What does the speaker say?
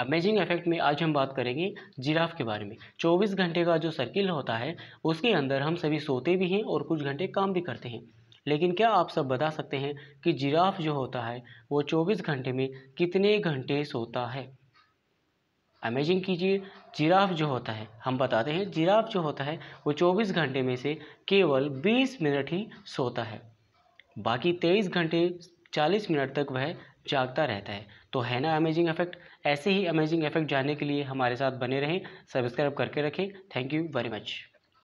amazing effect में आज हम बात करेंगे जिराफ के बारे में 24 घंटे का जो सर्किल होता है उसके अंदर हम सभी सोते भी हैं और कुछ घंटे काम भी करते हैं लेकिन क्या आप सब बता सकते हैं कि जिराफ जो होता है वो 24 घंटे में कितने घंटे सोता है अमेजिंग कीजिए जिराफ जो होता है हम बताते हैं जिराफ जो होता है वो 24 घंटे में से केवल 20 मिनट ही सोता है बाकी 23 घंटे 40 मिनट तक वह जागता रहता है तो है ना अमेजिंग इफेक्ट ऐसे ही अमेजिंग इफेक्ट जानने के लिए हमारे साथ बने रहें सब्सक्राइब करके रखें थैंक यू वेरी मच